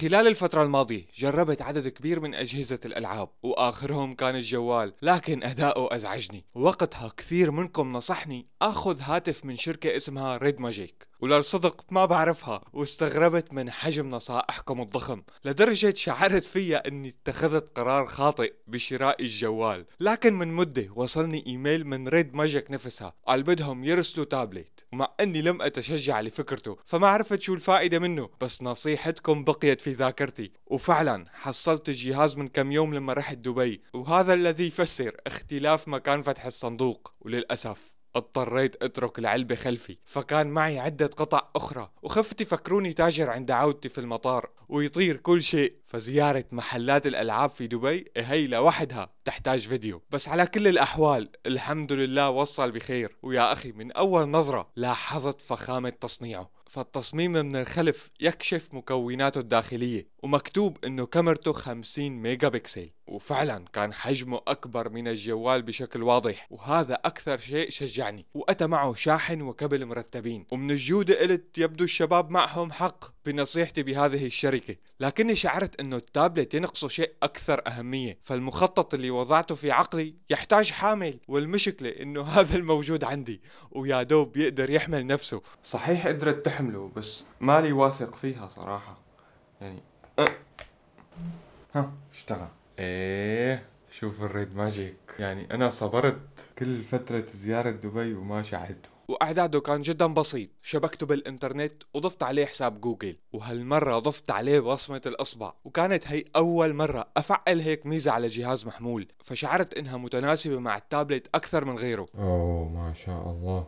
خلال الفترة الماضية جربت عدد كبير من أجهزة الألعاب وآخرهم كان الجوال لكن أداؤه أزعجني وقتها كثير منكم نصحني أخذ هاتف من شركة اسمها ريد ماجيك وللصدق ما بعرفها واستغربت من حجم نصائحكم الضخم لدرجة شعرت فيا اني اتخذت قرار خاطئ بشراء الجوال لكن من مدة وصلني ايميل من ريد ماجيك نفسها قال بدهم يرسلوا تابلت ومع اني لم اتشجع لفكرته فما عرفت شو الفائدة منه بس نصيحتكم بقيت في ذاكرتي وفعلا حصلت الجهاز من كم يوم لما رحت دبي وهذا الذي يفسر اختلاف مكان فتح الصندوق وللأسف اضطريت اترك العلبة خلفي فكان معي عدة قطع اخرى وخفت يفكروني تاجر عند عودتي في المطار ويطير كل شيء فزيارة محلات الالعاب في دبي هي لوحدها تحتاج فيديو بس على كل الاحوال الحمد لله وصل بخير ويا اخي من اول نظرة لاحظت فخامة تصنيعه فالتصميم من الخلف يكشف مكوناته الداخلية ومكتوب انه كاميرته 50 ميجا بكسل وفعلا كان حجمه أكبر من الجوال بشكل واضح وهذا أكثر شيء شجعني وأتى معه شاحن وكبل مرتبين ومن الجودة قلت يبدو الشباب معهم حق بنصيحتي بهذه الشركة لكني شعرت أنه التابلت ينقصه شيء أكثر أهمية فالمخطط اللي وضعته في عقلي يحتاج حامل والمشكلة أنه هذا الموجود عندي ويا دوب يقدر يحمل نفسه صحيح قدرت تحمله بس مالي واثق فيها صراحة يعني أه. ها اشتغل ايه شوف الريد ماجيك يعني انا صبرت كل فترة زيارة دبي وما شاهدته واعداده كان جدا بسيط شبكته بالانترنت وضفت عليه حساب جوجل وهالمره ضفت عليه بصمه الاصبع وكانت هي اول مره افعل هيك ميزه على جهاز محمول فشعرت انها متناسبه مع التابلت اكثر من غيره اوه ما شاء الله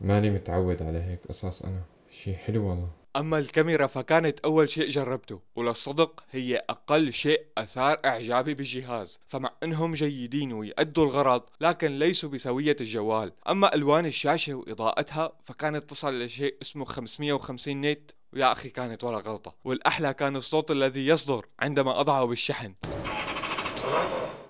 ماني متعود على هيك قصص انا شي حلو والله أما الكاميرا فكانت أول شيء جربته وللصدق هي أقل شيء أثار إعجابي بالجهاز فمع أنهم جيدين ويؤدوا الغرض لكن ليسوا بسوية الجوال أما ألوان الشاشة وإضاءتها فكانت تصل لشيء اسمه 550 نيت ويا أخي كانت ولا غلطة والأحلى كان الصوت الذي يصدر عندما أضعه بالشحن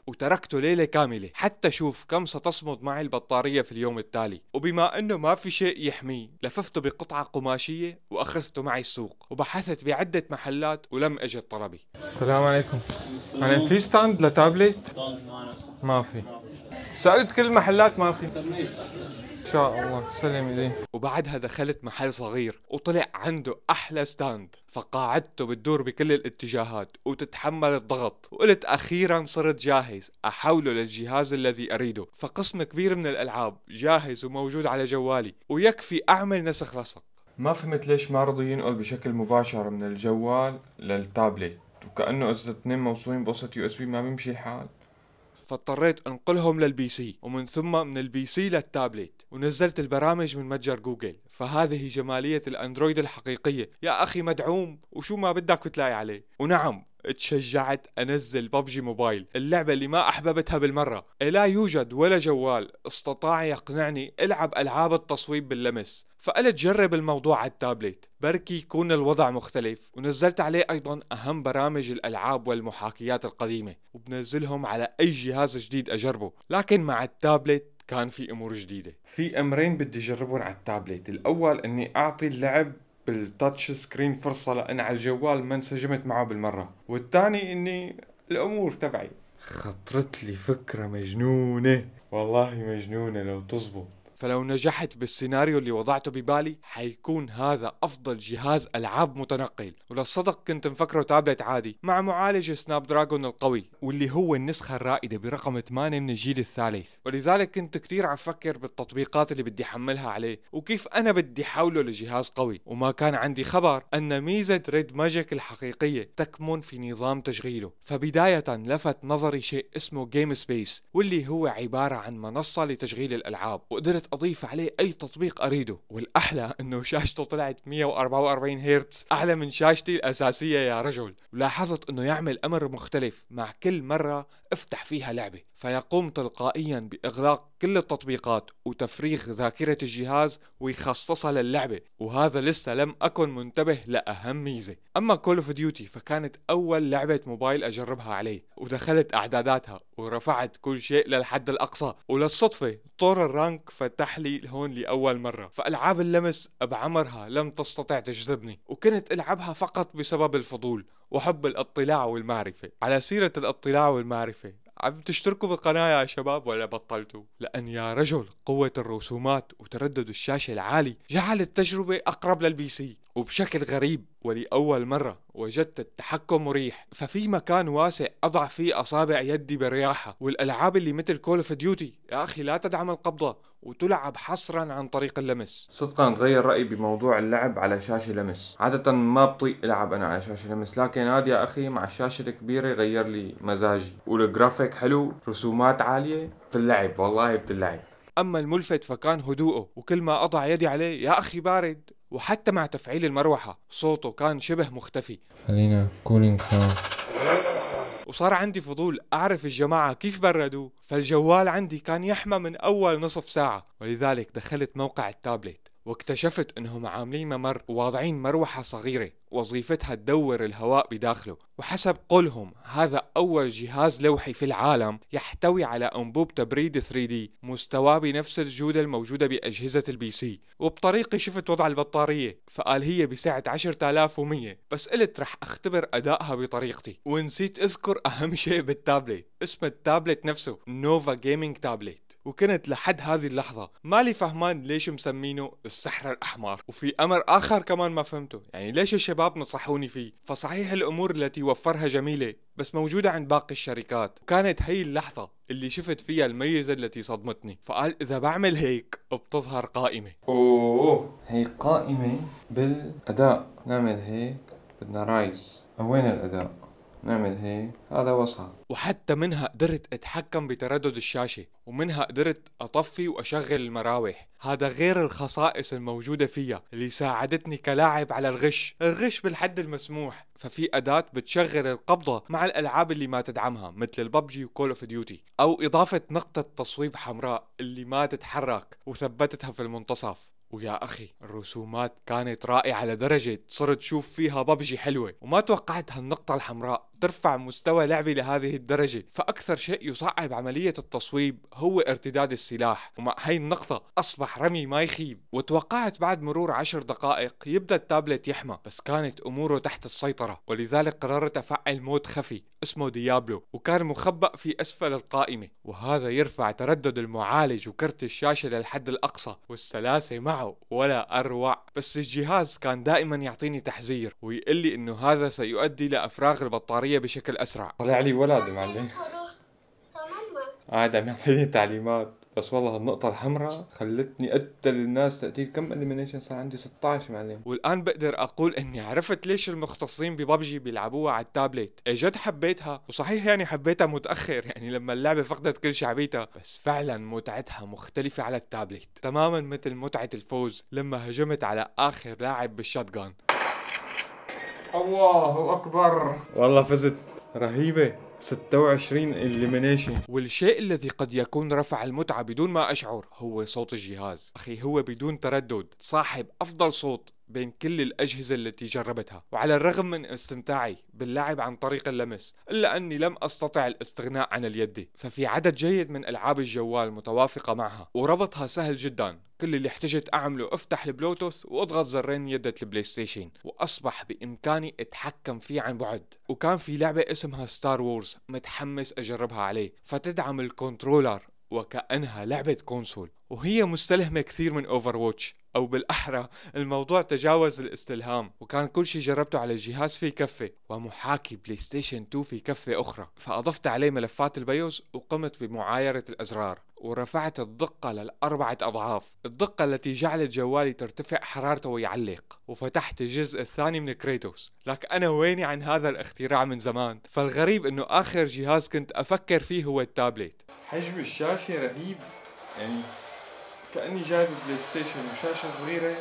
وتركته ليلة كاملة حتى شوف كم ستصمد معي البطارية في اليوم التالي وبما أنه ما في شيء يحميه لففته بقطعة قماشية وأخذته معي السوق وبحثت بعدة محلات ولم أجد طلبي السلام عليكم يعني في ستاند لتابلت؟ ما في سألت كل المحلات ما في شاء الله سلم ايديه وبعدها دخلت محل صغير وطلع عنده احلى ستاند فقاعدته بتدور بكل الاتجاهات وتتحمل الضغط وقلت اخيرا صرت جاهز احوله للجهاز الذي اريده فقسم كبير من الالعاب جاهز وموجود على جوالي ويكفي اعمل نسخ لصق ما فهمت ليش ما رضوا ينقل بشكل مباشر من الجوال للتابلت وكانه اذا اثنين موصولين بوسط يو اس بي ما بيمشي الحال فاضطريت انقلهم للبي سي ومن ثم من البي سي للتابلت ونزلت البرامج من متجر جوجل فهذه جمالية الاندرويد الحقيقية يا اخي مدعوم وشو ما بدك بتلاقي عليه ونعم تشجعت انزل ببجي موبايل اللعبه اللي ما احببتها بالمره لا يوجد ولا جوال استطاع يقنعني العب العاب التصويب باللمس فقلت جرب الموضوع على التابلت بركي يكون الوضع مختلف ونزلت عليه ايضا اهم برامج الالعاب والمحاكيات القديمه وبنزلهم على اي جهاز جديد اجربه لكن مع التابلت كان في امور جديده في امرين بدي اجربهم على التابلت الاول اني اعطي اللعب بالتاتش سكرين فرصه لان على الجوال ما انسجمت معه بالمره والثاني اني الامور تبعي خطرت لي فكره مجنونه والله مجنونه لو تزبط فلو نجحت بالسيناريو اللي وضعته ببالي حيكون هذا افضل جهاز العاب متنقل وللصدق كنت مفكره تابلت عادي مع معالج سناب دراجون القوي واللي هو النسخه الرائده برقم 8 من الجيل الثالث ولذلك كنت كثير عم فكر بالتطبيقات اللي بدي احملها عليه وكيف انا بدي حوله لجهاز قوي وما كان عندي خبر ان ميزه ريد ماجيك الحقيقيه تكمن في نظام تشغيله فبدايه لفت نظري شيء اسمه جيم سبيس واللي هو عباره عن منصه لتشغيل الالعاب وقدرت اضيف عليه اي تطبيق اريده والاحلى انه شاشته طلعت 144 هرتز اعلى من شاشتي الاساسيه يا رجل ولاحظت انه يعمل امر مختلف مع كل مره افتح فيها لعبه فيقوم تلقائيا بإغلاق كل التطبيقات وتفريغ ذاكرة الجهاز ويخصصها للعبة وهذا لسه لم أكن منتبه لأهم ميزة أما كول اوف ديوتي فكانت أول لعبة موبايل أجربها عليه ودخلت أعداداتها ورفعت كل شيء للحد الأقصى وللصدفة طور الرانك فتح لي هون لأول مرة فألعاب اللمس بعمرها لم تستطع تجذبني وكنت ألعبها فقط بسبب الفضول وحب الاطلاع والمعرفة على سيرة الاطلاع والمعرفة عم تشتركوا بالقناة يا شباب ولا بطلتوا؟ لأن يا رجل قوة الرسومات وتردد الشاشة العالي جعل التجربة أقرب للبي سي وبشكل غريب ولأول مرة وجدت التحكم مريح ففي مكان واسع أضع فيه أصابع يدي بالرياحة والألعاب اللي مثل كول اوف ديوتي يا أخي لا تدعم القبضة وتلعب حصرا عن طريق اللمس صدقا تغير رأيي بموضوع اللعب على شاشة لمس عادة ما بطيء ألعب أنا على شاشة لمس لكن هذا يا أخي مع الشاشة الكبيرة غير لي مزاجي والجرافيك حلو رسومات عالية بتلعب والله بتلعب أما الملفت فكان هدوءه وكل ما أضع يدي عليه يا أخي بارد وحتى مع تفعيل المروحة صوته كان شبه مختفي خلينا كولينج وصار عندي فضول أعرف الجماعة كيف بردوه فالجوال عندي كان يحمى من أول نصف ساعة ولذلك دخلت موقع التابلت واكتشفت انهم عاملين ممر وواضعين مروحة صغيرة وظيفتها تدور الهواء بداخله وحسب قولهم هذا اول جهاز لوحي في العالم يحتوي على انبوب تبريد 3D مستواه بنفس الجودة الموجودة باجهزة البي سي وبطريقي شفت وضع البطارية فقال هي بسعة 10100 بس قلت رح اختبر ادائها بطريقتي ونسيت اذكر اهم شيء بالتابلت اسم التابلت نفسه نوفا جيمنج تابلت وكنت لحد هذه اللحظة مالي فهمان ليش مسمينه السحر الأحمر وفي أمر آخر كمان ما فهمته يعني ليش الشباب نصحوني فيه فصحيح الأمور التي وفرها جميلة بس موجودة عند باقي الشركات وكانت هي اللحظة اللي شفت فيها الميزة التي صدمتني فقال إذا بعمل هيك بتظهر قائمة أوه هي قائمة بالأداء نعمل هيك بدنا رايز وين الأداء نعمل هيك هذا وصل وحتى منها قدرت اتحكم بتردد الشاشة ومنها قدرت اطفي واشغل المراوح هذا غير الخصائص الموجودة فيها اللي ساعدتني كلاعب على الغش الغش بالحد المسموح ففي أداة بتشغل القبضة مع الألعاب اللي ما تدعمها مثل الببجي وكول اوف ديوتي أو إضافة نقطة تصويب حمراء اللي ما تتحرك وثبتتها في المنتصف ويا اخي الرسومات كانت رائعه لدرجه صرت شوف فيها ببجي حلوه وما توقعت هالنقطه الحمراء ترفع مستوى لعبي لهذه الدرجه فاكثر شيء يصعب عمليه التصويب هو ارتداد السلاح ومع هي النقطه اصبح رمي ما يخيب وتوقعت بعد مرور عشر دقائق يبدا التابلت يحمى بس كانت اموره تحت السيطره ولذلك قررت افعل مود خفي اسمه ديابلو وكان مخبأ في اسفل القائمه وهذا يرفع تردد المعالج وكرت الشاشه للحد الاقصى والسلاسه معه معه ولا أروع بس الجهاز كان دائما يعطيني تحذير ويقول لي إنه هذا سيؤدي لأفراغ البطارية بشكل أسرع طلع لي ولد معلم آه عم يعطيني تعليمات بس والله النقطة الحمراء خلتني قتل الناس تقتيل كم اليمينيشن صار عندي 16 معلم والان بقدر اقول اني عرفت ليش المختصين بببجي بيلعبوها على التابلت اجد حبيتها وصحيح يعني حبيتها متاخر يعني لما اللعبة فقدت كل شعبيتها بس فعلا متعتها مختلفة على التابلت تماما مثل متعة الفوز لما هجمت على اخر لاعب بالشاتجان الله اكبر والله فزت رهيبة 26 إليمينيشن والشيء الذي قد يكون رفع المتعة بدون ما أشعر هو صوت الجهاز أخي هو بدون تردد صاحب أفضل صوت بين كل الأجهزة التي جربتها وعلى الرغم من استمتاعي باللعب عن طريق اللمس إلا أني لم أستطع الاستغناء عن اليد ففي عدد جيد من ألعاب الجوال متوافقة معها وربطها سهل جدا كل اللي احتجت أعمله أفتح البلوتوث وأضغط زرين يدة البلاي ستيشن وأصبح بإمكاني أتحكم فيه عن بعد وكان في لعبة اسمها ستار وورز متحمس أجربها عليه فتدعم الكنترولر وكأنها لعبة كونسول وهي مستلهمة كثير من اوفر ووتش او بالاحرى الموضوع تجاوز الاستلهام وكان كل شيء جربته على الجهاز في كفه ومحاكي بلاي ستيشن 2 في كفه اخرى فاضفت عليه ملفات البيوز وقمت بمعايره الازرار ورفعت الدقة للأربعة أضعاف الدقة التي جعلت جوالي ترتفع حرارته ويعلق وفتحت الجزء الثاني من كريتوس لك أنا ويني عن هذا الاختراع من زمان فالغريب أنه آخر جهاز كنت أفكر فيه هو التابلت حجم الشاشة رهيب يعني كأني جايب بلاي ستيشن وشاشة صغيرة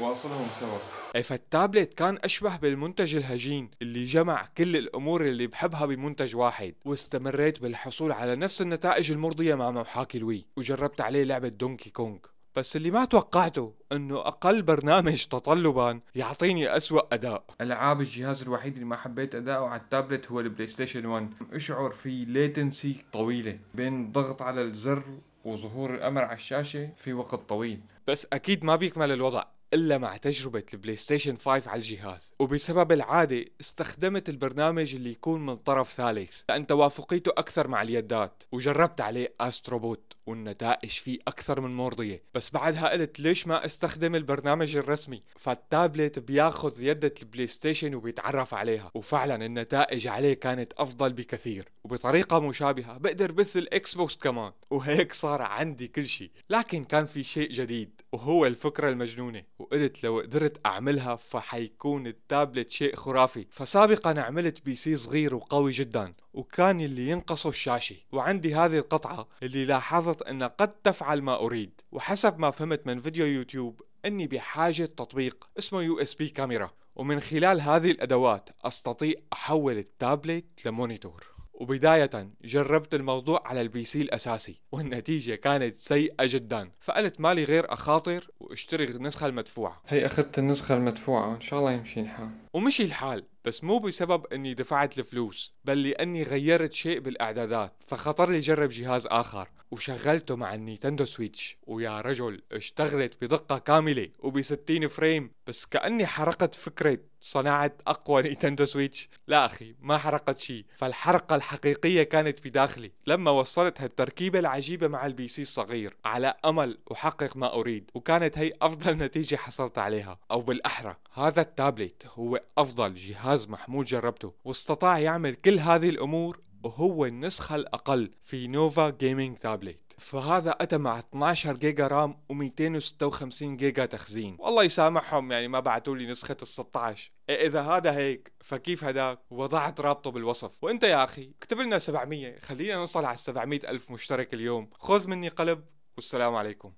واصلهم سوا فالتابلت كان أشبه بالمنتج الهجين اللي جمع كل الأمور اللي بحبها بمنتج واحد واستمريت بالحصول على نفس النتائج المرضية مع محاكي الوي وجربت عليه لعبة دونكي كونغ بس اللي ما توقعته انه اقل برنامج تطلبا يعطيني اسوأ اداء العاب الجهاز الوحيد اللي ما حبيت اداؤه على التابلت هو البلاي ستيشن 1 اشعر في ليتنسي طويله بين ضغط على الزر وظهور الامر على الشاشه في وقت طويل بس اكيد ما بيكمل الوضع إلا مع تجربة البلاي ستيشن 5 على الجهاز وبسبب العادة استخدمت البرنامج اللي يكون من طرف ثالث لأن توافقيته أكثر مع اليدات وجربت عليه أستروبوت والنتائج فيه أكثر من مرضية بس بعدها قلت ليش ما استخدم البرنامج الرسمي فالتابلت بياخذ يدة البلاي ستيشن وبيتعرف عليها وفعلا النتائج عليه كانت أفضل بكثير وبطريقة مشابهة بقدر بث الإكس بوكس كمان وهيك صار عندي كل شيء لكن كان في شيء جديد وهو الفكرة المجنونة وقلت لو قدرت أعملها فحيكون التابلت شيء خرافي فسابقا عملت بي سي صغير وقوي جدا وكان اللي ينقصه الشاشة وعندي هذه القطعة اللي لاحظت أنها قد تفعل ما أريد وحسب ما فهمت من فيديو يوتيوب أني بحاجة تطبيق اسمه يو اس بي كاميرا ومن خلال هذه الأدوات أستطيع أحول التابلت لمونيتور وبداية جربت الموضوع على البي سي الأساسي والنتيجة كانت سيئة جدا فقلت مالي غير أخاطر واشتري النسخة المدفوعة هي أخذت النسخة المدفوعة إن شاء الله يمشي الحال ومشي الحال بس مو بسبب أني دفعت الفلوس بل لأني غيرت شيء بالإعدادات فخطر لي جرب جهاز آخر وشغلته مع النينتندو سويتش ويا رجل اشتغلت بدقة كاملة وب 60 فريم بس كأني حرقت فكرة صناعة أقوى نينتندو سويتش لا أخي ما حرقت شيء فالحرقة الحقيقية كانت بداخلي لما وصلت هالتركيبة العجيبة مع البي سي الصغير على أمل أحقق ما أريد وكانت هي أفضل نتيجة حصلت عليها أو بالأحرى هذا التابلت هو أفضل جهاز محمول جربته واستطاع يعمل كل كل هذه الأمور وهو النسخة الأقل في نوفا جيمنج تابلت فهذا أتى مع 12 جيجا رام و256 جيجا تخزين والله يسامحهم يعني ما بعثوا لي نسخة ال 16 إذا هذا هيك فكيف هداك وضعت رابطه بالوصف وانت يا أخي اكتب لنا 700 خلينا نصل على 700 ألف مشترك اليوم خذ مني قلب والسلام عليكم